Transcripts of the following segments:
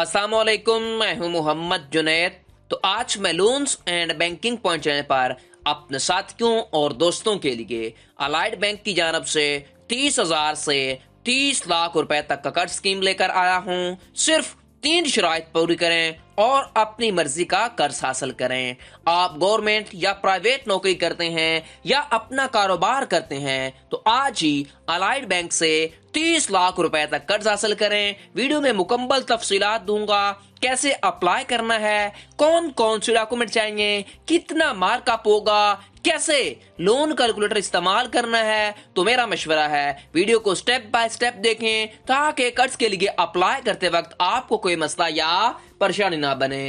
असलकुम मैं हूं मोहम्मद जुनैद तो आज मैं loans and banking point channel पर अपने साथियों और दोस्तों के लिए अलाइड बैंक की जानब से तीस हजार से तीस लाख रुपए तक का कर्ज स्कीम लेकर आया हूं सिर्फ तीन शराय पूरी करें और अपनी मर्जी का कर्ज हासिल करें आप गवर्नमेंट या प्राइवेट नौकरी करते हैं या अपना कारोबार करते हैं तो आज ही अलाइड बैंक से 30 लाख रुपए तक कर्ज हासिल करें वीडियो में मुकम्मल तफसीलात दूंगा कैसे अप्लाई करना है कौन कौन से डॉक्यूमेंट चाहिए कितना मार्कअप होगा कैसे लोन कैलकुलेटर इस्तेमाल करना है तो मेरा मशवरा है वीडियो को स्टेप बाय स्टेप देखें ताकि कर्ज के लिए अप्लाई करते वक्त आपको कोई मसला या परेशानी ना बने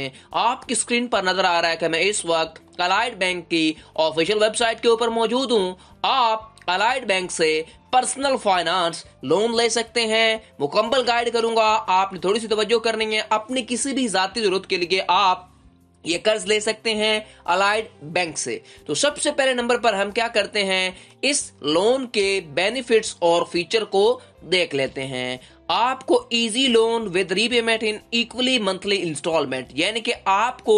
आपकी स्क्रीन पर नजर आ रहा है कि मैं इस वक्त कलाइड बैंक की ऑफिशियल वेबसाइट के ऊपर मौजूद हूं आप अलाइड बैंक से पर्सनल फाइनेंस लोन ले सकते हैं मुकम्मल गाइड करूंगा आपने थोड़ी सी तवज्जो करनी है अपनी किसी भी जाती जरूरत के लिए आप ये कर्ज ले सकते हैं अलाइड बैंक से तो सबसे पहले नंबर पर हम क्या करते हैं इस लोन के बेनिफिट्स और फीचर को देख लेते हैं आपको easy loan with repayment in equally monthly instalment यानी कि आपको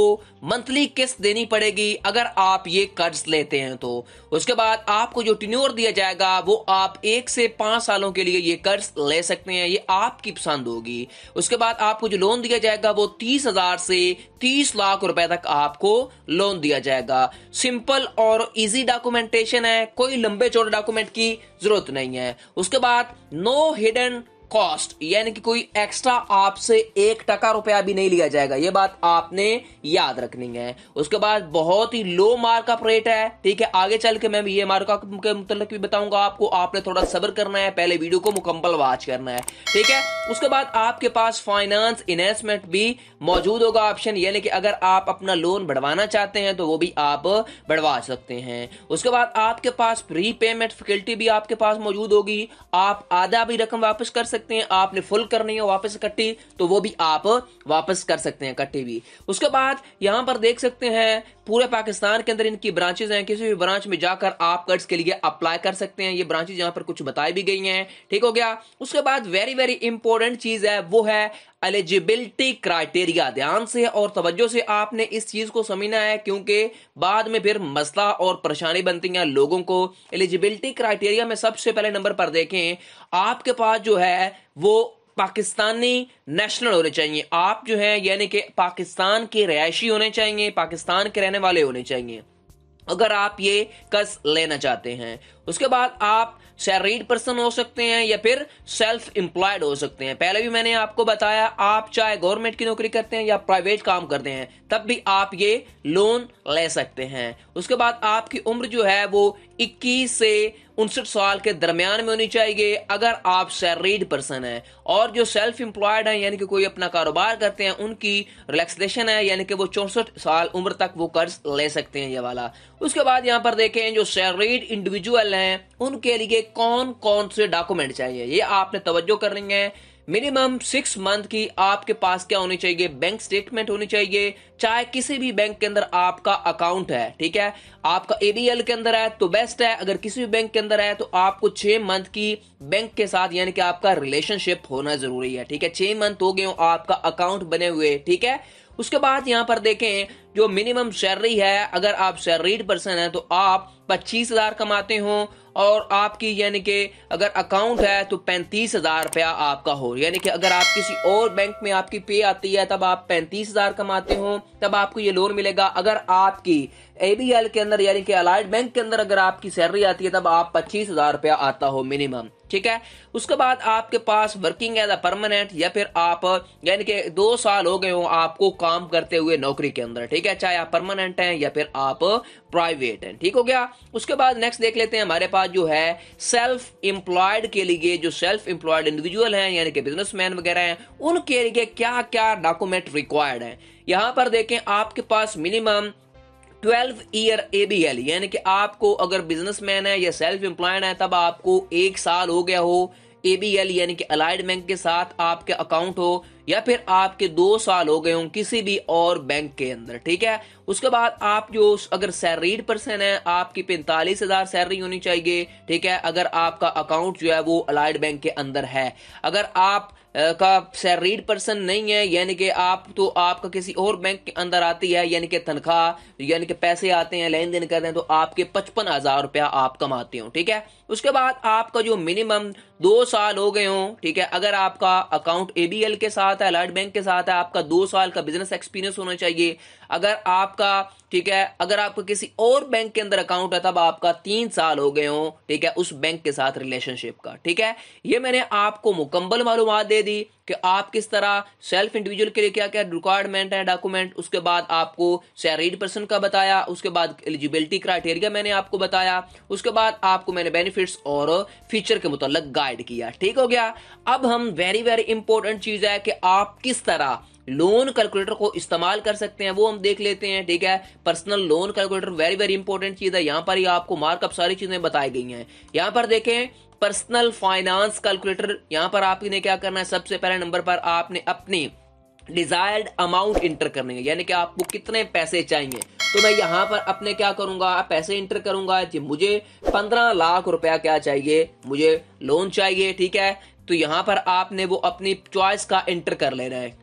मंथली किस्त देनी पड़ेगी अगर आप ये कर्ज लेते हैं तो उसके बाद आपको जो टिन्योर दिया जाएगा वो आप एक से पांच सालों के लिए ये कर्ज ले सकते हैं ये आपकी पसंद होगी उसके बाद आपको जो लोन दिया जाएगा वो तीस हजार से तीस लाख रुपए तक आपको लोन दिया जाएगा सिंपल और इजी डॉक्यूमेंटेशन है कोई लंबे चौड़े डॉक्यूमेंट की जरूरत नहीं है उसके बाद नो हिडन कॉस्ट यानी कि कोई एक्स्ट्रा आपसे एक टका रुपया भी नहीं लिया जाएगा ये बात आपने याद रखनी है उसके बाद बहुत ही लो मार्कअप रेट है ठीक है आगे चल के मैं ये मार्कअप के मतलब भी बताऊंगा आपको आपने थोड़ा सब्र करना है पहले वीडियो को मुकम्मल वॉच करना है ठीक है उसके बाद आपके पास फाइनेंस इन्वेस्टमेंट भी मौजूद होगा ऑप्शन यानी कि अगर आप अपना लोन बढ़वाना चाहते हैं तो वो भी आप बढ़वा सकते हैं उसके बाद आपके पास प्री पेमेंट फैकल्टी भी आपके पास मौजूद होगी आप आधा भी रकम वापस कर सकते सकते हैं आपने फुल करनी है वापस इकट्ठी तो वो भी आप वापस कर सकते हैं इकट्ठी भी उसके बाद यहां पर देख सकते हैं पूरे पाकिस्तान के अंदर इनकी ब्रांचेज हैं किसी भी ब्रांच में जाकर आप कर्ज के लिए अप्लाई कर सकते हैं ये ब्रांचेज यहां पर कुछ बताई भी गई हैं ठीक हो गया उसके बाद वेरी वेरी इंपॉर्टेंट चीज है वो है एलिजिबिलिटी क्राइटेरिया ध्यान से और तवज्जो से आपने इस चीज़ को समझना है क्योंकि बाद में फिर मसला और परेशानी बनती है लोगों को एलिजिबिलिटी क्राइटेरिया में सबसे पहले नंबर पर देखें आपके पास जो है वो पाकिस्तानी नेशनल होने चाहिए आप जो है यानी कि पाकिस्तान के रहायशी होने चाहिए पाकिस्तान के रहने वाले होने चाहिए अगर आप ये कस लेना चाहते हैं उसके बाद आप सैलरीड पर्सन हो सकते हैं या फिर सेल्फ एम्प्लॉयड हो सकते हैं पहले भी मैंने आपको बताया आप चाहे गवर्नमेंट की नौकरी करते हैं या प्राइवेट काम करते हैं तब भी आप ये लोन ले सकते हैं उसके बाद आपकी उम्र जो है वो 21 से उनसठ साल के दरमियान में होनी चाहिए अगर आप सैलरीड पर्सन हैं और जो सेल्फ एम्प्लॉयड हैं यानी कि कोई अपना कारोबार करते हैं उनकी रिलैक्सेशन है यानी कि वो चौसठ साल उम्र तक वो कर्ज ले सकते हैं ये वाला उसके बाद यहाँ पर देखें जो सैलरीड इंडिविजुअल हैं उनके लिए कौन कौन से डॉक्यूमेंट चाहिए ये आपने तवज्जो करनी है मिनिमम सिक्स मंथ की आपके पास क्या होनी चाहिए बैंक स्टेटमेंट होनी चाहिए चाहे किसी भी बैंक के अंदर आपका अकाउंट है ठीक है आपका एबीएल के अंदर है तो बेस्ट है अगर किसी भी बैंक के अंदर है तो आपको छह मंथ की बैंक के साथ यानी कि आपका रिलेशनशिप होना जरूरी है ठीक है छह मंथ हो गए आपका अकाउंट बने हुए ठीक है उसके बाद यहाँ पर देखें जो मिनिमम सैलरी है अगर आप सैलरीड पर्सन है तो आप पच्चीस हजार कमाते हो और आपकी यानी कि अगर अकाउंट है तो पैंतीस हज़ार रुपया आपका हो यानी कि अगर आप किसी और बैंक में आपकी पे आती है तब आप पैंतीस हज़ार कमाते हो तब आपको ये लोन मिलेगा अगर आपकी ए बी एल के अंदर यानी कि अलाइड बैंक के अंदर अगर आपकी सैलरी आती है तब आप पच्चीस हज़ार रुपया आता हो मिनिमम ठीक है उसके बाद आपके पास वर्किंग एज अ परमानेंट या फिर आप यानी कि दो साल हो गए हो आपको काम करते हुए नौकरी के अंदर ठीक है चाहे आप परमानेंट हैं या फिर आप प्राइवेट हैं ठीक हो गया उसके बाद नेक्स्ट देख लेते हैं हमारे पास जो है सेल्फ एम्प्लॉयड के लिए जो सेल्फ एम्प्लॉयड इंडिविजुअल हैं यानी कि बिजनेसमैन वगैरह हैं उनके लिए क्या क्या डॉक्यूमेंट रिक्वायर्ड हैं यहां पर देखें आपके पास minimum 12 year A B L यानी कि आपको अगर बिजनेसमैन है या सेल्फ एम्प्लॉयड है तब आपको एक साल हो गया हो ए बी एल यानी कि अलाइड बैंक के साथ आपके अकाउंट हो या फिर आपके दो साल हो गए हों किसी भी और बैंक के अंदर ठीक है उसके बाद आप जो अगर सैलरीड पर्सन है आपकी पैंतालीस हजार सैलरी होनी चाहिए ठीक है अगर आपका अकाउंट जो है वो अलाइड बैंक के अंदर है अगर आप का सैलरीड पर्सन नहीं है यानी कि आप तो आपका किसी और बैंक के अंदर आती है यानी कि तनख्वाह यानी कि पैसे आते हैं लेन देन करते हैं तो आपके पचपन हजार रुपया आप कमाते हो ठीक है उसके बाद आपका जो मिनिमम दो साल हो गए हो ठीक है अगर आपका अकाउंट एबीएल के साथ है अलर्ट बैंक के साथ है आपका दो साल का बिजनेस एक्सपीरियंस होना चाहिए अगर आपका ठीक है अगर आपका किसी और बैंक के अंदर अकाउंट है तब आपका तीन साल हो गए हो ठीक है उस बैंक के साथ रिलेशनशिप का ठीक है ये मैंने आपको मुकम्मल मालूम दे दी कि आप किस तरह सेल्फ इंडिविजुअल के लिए क्या क्या रिक्वायरमेंट है डॉक्यूमेंट उसके बाद आपको सैलरीड पर्सन का बताया उसके बाद एलिजिबिलिटी क्राइटेरिया मैंने आपको बताया उसके बाद आपको मैंने बेनिफिट्स और फीचर के मुतलक गाइड किया ठीक हो गया अब हम वेरी वेरी इंपॉर्टेंट चीज है कि आप किस तरह लोन कैलकुलेटर को इस्तेमाल कर सकते हैं वो हम देख लेते हैं ठीक है personal loan calculator very very important चीज है यहाँ पर ही आपको मार्कअप सारी चीजें बताई गई हैं यहाँ पर देखें पर्सनल फाइनेंस कैलकुलेटर यहां पर आपने क्या करना है सबसे पहले नंबर पर आपने अपनी डिजायर्ड अमाउंट इंटर करनी है यानी कि आपको कितने पैसे चाहिए तो मैं यहां पर अपने क्या करूंगा पैसे इंटर करूंगा जी मुझे पंद्रह लाख रुपया क्या चाहिए मुझे लोन चाहिए ठीक है तो यहां पर आपने वो अपनी चॉइस का एंटर कर लेना है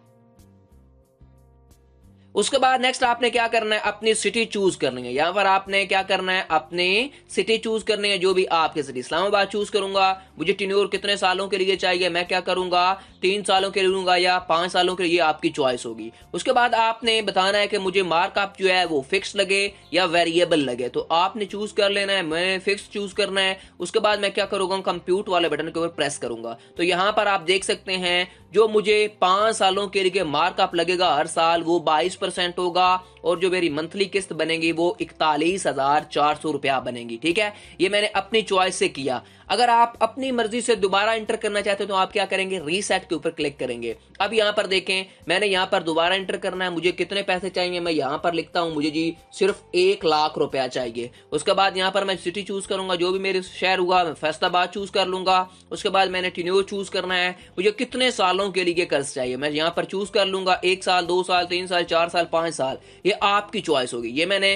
उसके बाद नेक्स्ट आपने क्या करना है अपनी सिटी चूज करनी है यहाँ पर आपने क्या करना है अपनी सिटी चूज करनी है जो भी आपकी सिटी इस्लामाबाद चूज करूंगा मुझे टिन्योर कितने सालों के लिए चाहिए मैं क्या करूंगा तीन सालों के लिए लूंगा या पांच सालों के लिए आपकी चॉइस होगी उसके बाद आपने बताना है कि मुझे मार्कअप जो है वो फिक्स लगे या वेरिएबल लगे तो आपने चूज कर लेना है मैंने फिक्स चूज करना है उसके बाद मैं क्या करूंगा कंप्यूट वाले बटन के ऊपर प्रेस करूंगा तो यहां पर आप देख सकते हैं जो मुझे पांच सालों के लिए मार्कअप लगेगा हर साल वो बाईस परसेंट होगा और जो मेरी मंथली किस्त बनेगी वो इकतालीस हजार चार सौ रुपया बनेगी ठीक है ये मैंने अपनी चॉइस से किया अगर आप अपनी मर्जी से दोबारा एंटर करना चाहते हो तो आप क्या करेंगे रीसेट के ऊपर क्लिक करेंगे अब यहां पर देखें मैंने यहां पर दोबारा एंटर करना है मुझे कितने पैसे चाहिए मैं यहां पर लिखता हूं मुझे जी सिर्फ एक लाख रुपया चाहिए उसके बाद यहां पर मैं सिटी चूज करूंगा जो भी मेरे शहर हुआ मैं फैसलाबाद चूज कर लूंगा उसके बाद मैंने टिन्योर चूज करना है मुझे कितने सालों के लिए कर्ज चाहिए मैं यहां पर चूज कर लूंगा एक साल दो साल तीन साल चार साल पांच साल ये आपकी चॉइस होगी ये मैंने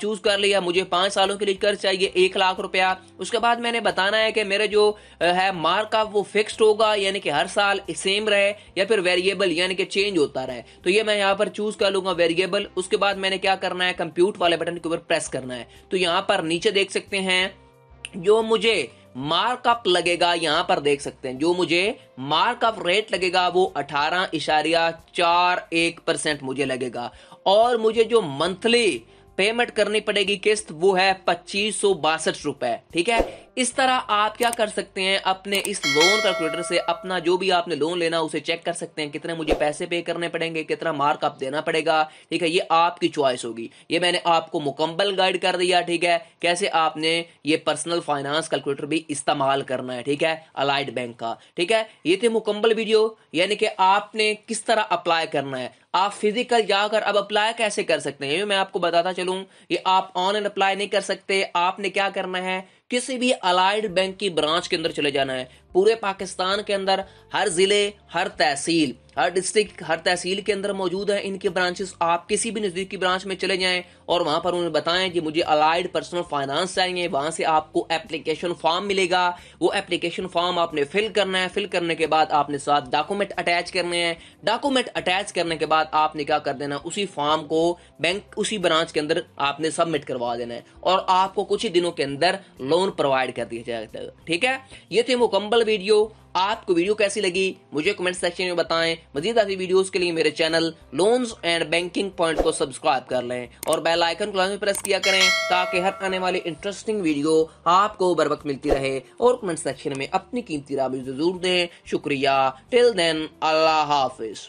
चूज कर लिया मुझे पांच सालों के लिए कर्ज चाहिए एक लाख रुपया उसके बाद मैंने बताना है कि मेरे जो है मार्कअप वो फिक्स्ड होगा यानी कि हर साल सेम रहे या फिर वेरिएबल यानी कि चेंज होता रहे तो ये मैं यहाँ पर चूज कर लूंगा वेरिएबल उसके बाद मैंने क्या करना है कंप्यूट वाले बटन के ऊपर प्रेस करना है तो यहाँ पर नीचे देख सकते हैं जो मुझे मार्कअप लगेगा यहां पर देख सकते हैं जो मुझे मार्कअप रेट लगेगा वो अठारह इशारिया चार एक परसेंट मुझे लगेगा और मुझे जो मंथली पेमेंट करनी पड़ेगी किस्त वो है पच्चीस सौ बासठ रुपए ठीक है इस तरह आप क्या कर सकते हैं अपने इस लोन कैलकुलेटर से अपना जो भी आपने लोन लेना उसे चेक कर सकते हैं कितने मुझे पैसे पे करने पड़ेंगे कितना मार्क आप देना पड़ेगा ठीक है ये आपकी चॉइस होगी ये मैंने आपको मुकम्मल गाइड कर दिया ठीक है कैसे आपने ये पर्सनल फाइनेंस कैलकुलेटर भी इस्तेमाल करना है ठीक है अलाइड बैंक का ठीक है ये थे मुकम्मल वीडियो यानी कि आपने किस तरह अप्लाई करना है आप फिजिकल जाकर अब अप्लाई कैसे कर सकते हैं मैं आपको बताता चलूं ये आप ऑनलाइन अप्लाई नहीं कर सकते आपने क्या करना है किसी भी अलाइड बैंक की ब्रांच के अंदर चले जाना है पूरे पाकिस्तान के अंदर हर जिले हर तहसील हर डिस्ट्रिक्ट हर तहसील के अंदर मौजूद है इनके ब्रांचेस आप किसी भी नजदीकी ब्रांच में चले जाएं और वहां पर उन्हें बताएं कि मुझे अलाइड पर्सनल फाइनेंस चाहिए वहां से आपको एप्लीकेशन फॉर्म मिलेगा वो एप्लीकेशन फॉर्म आपने फिल करना है फिल करने के बाद आपने साथ डॉक्यूमेंट अटैच करने हैं डॉक्यूमेंट अटैच करने के बाद आपने क्या कर देना उसी फॉर्म को बैंक उसी ब्रांच के अंदर आपने सबमिट करवा देना है और आपको कुछ ही दिनों के अंदर लोन प्रोवाइड कर दिया जाएगा ठीक है ये थे मुकम्मल वाला वीडियो आपको वीडियो कैसी लगी मुझे कमेंट सेक्शन में बताएं मजीद ऐसी वीडियोस के लिए मेरे channel loans and banking point को सब्सक्राइब कर लें और बेल आइकन को लाजमी प्रेस किया करें ताकि हर आने वाली इंटरेस्टिंग वीडियो आपको बर वक्त मिलती रहे और कमेंट सेक्शन में अपनी कीमती राबी जरूर दें शुक्रिया टिल देन अल्लाह हाफिज़